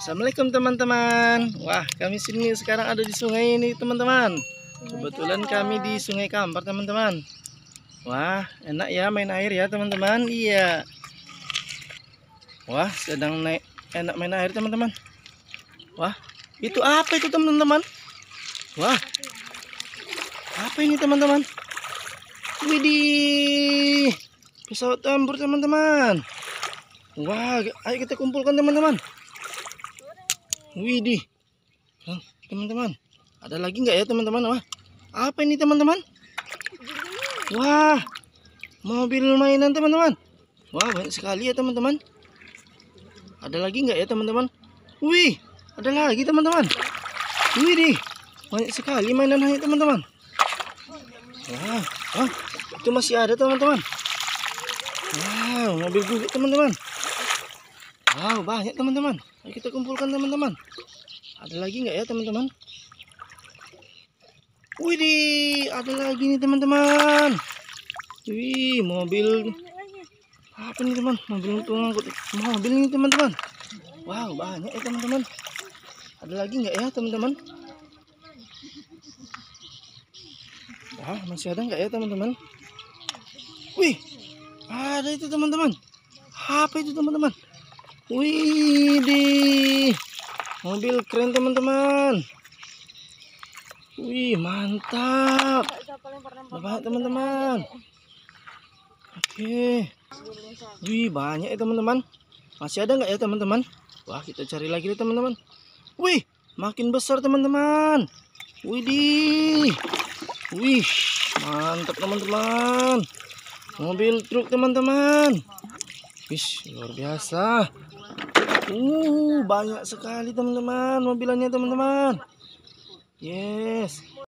Assalamualaikum teman-teman Wah kami sini sekarang ada di sungai ini teman-teman Kebetulan kami di sungai Kampar teman-teman Wah enak ya main air ya teman-teman Iya Wah sedang naik enak main air teman-teman Wah itu apa itu teman-teman Wah Apa ini teman-teman Widih Pesawat tempur teman-teman Wah ayo kita kumpulkan teman-teman Widih. Teman-teman, ada lagi nggak ya teman-teman? Wah, apa ini teman-teman? Wah, mobil mainan teman-teman. Wah, banyak sekali ya teman-teman. Ada lagi nggak ya teman-teman? Wih, ada lagi teman-teman. Wih banyak sekali mainan hanya teman-teman. Wah, wah, itu masih ada teman-teman. Wah, mobil gede teman-teman. Wow, banyak teman-teman. Ayo kita kumpulkan teman-teman. Ada lagi nggak ya teman-teman? Widih, ada lagi nih teman-teman. Wih, mobil. Apa nih teman? Mobil untuk ngangkut mobil ini teman-teman. Wow, banyak ya teman-teman. Ada lagi nggak ya teman-teman? Wah, masih ada nggak ya teman-teman? Wih, ada itu teman-teman. Apa itu teman-teman? Wih, di mobil keren teman-teman. Wih, mantap. Bapak teman-teman. Oke. Wih, banyak ya teman-teman. Masih ada nggak ya teman-teman? Wah, kita cari lagi nih teman-teman. Wih, makin besar teman-teman. Wih di. Wih, mantap teman-teman. Mobil truk teman-teman. Bis, luar biasa uh banyak sekali teman-teman mobilannya teman-teman yes